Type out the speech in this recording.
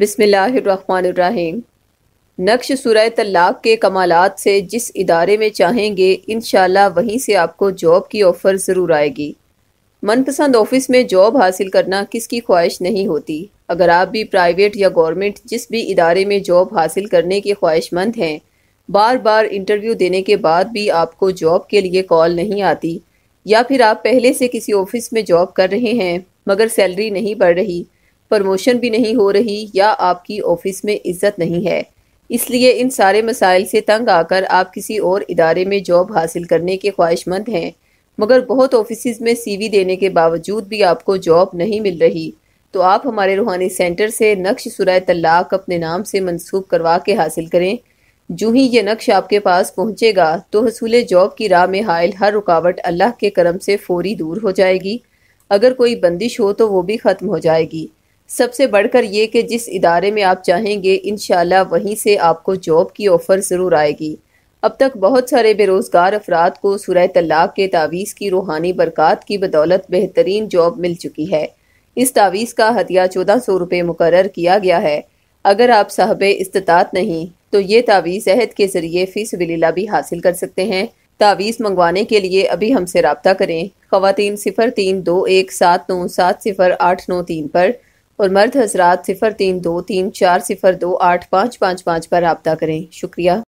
बिसमीम नक्श सुरह तलाक के कमालत से जिस इदारे में चाहेंगे इन वहीं से आपको जॉब की ऑफ़र ज़रूर आएगी मनपसंद ऑफिस में जॉब हासिल करना किसकी ख्वाहिश नहीं होती अगर आप भी प्राइवेट या गवर्नमेंट जिस भी इदारे में जॉब हासिल करने के ख्वाहिशमंद हैं बार बार इंटरव्यू देने के बाद भी आपको जॉब के लिए कॉल नहीं आती या फिर आप पहले से किसी ऑफिस में जॉब कर रहे हैं मगर सैलरी नहीं बढ़ रही प्रमोशन भी नहीं हो रही या आपकी ऑफिस में इज्जत नहीं है इसलिए इन सारे मसाइल से तंग आकर आप किसी और इदारे में जॉब हासिल करने के ख्वाहिशमंद हैं मगर बहुत ऑफिस में सीवी देने के बावजूद भी आपको जॉब नहीं मिल रही तो आप हमारे रूहानी सेंटर से नक्श सुरय तलाक अपने नाम से मनसूब करवा के हासिल करें जू ही ये नक्श आपके पास पहुंचेगा तो हसूल जॉब की राह में हायल हर रुकावट अल्लाह के करम से फौरी दूर हो जाएगी अगर कोई बंदिश हो तो वो भी ख़त्म हो जाएगी सबसे बढ़कर ये कि जिस इदारे में आप चाहेंगे इन वहीं से आपको जॉब की ऑफ़र ज़रूर आएगी अब तक बहुत सारे बेरोज़गार अफराद को सुरह तलाक के तावीज़ की रूहानी बरक़ात की बदौलत बेहतरीन जॉब मिल चुकी है इस तावीज़ का हतिया चौदह सौ रुपये मुकर किया गया है अगर आप साहब इस्तात नहीं तो ये तावीज़ अहद के ज़रिए फ़ीस वलीला भी हासिल कर सकते हैं तावीज़ मंगवाने के लिए अभी हमसे रबता करें ख़वान सिफर तीन दो एक सात नौ सात सिफर आठ नौ तीन पर और मर्द हजरात सिफर तीन दो तीन चार सिफर दो आठ पाँच पाँच पाँच पर रबता करें शुक्रिया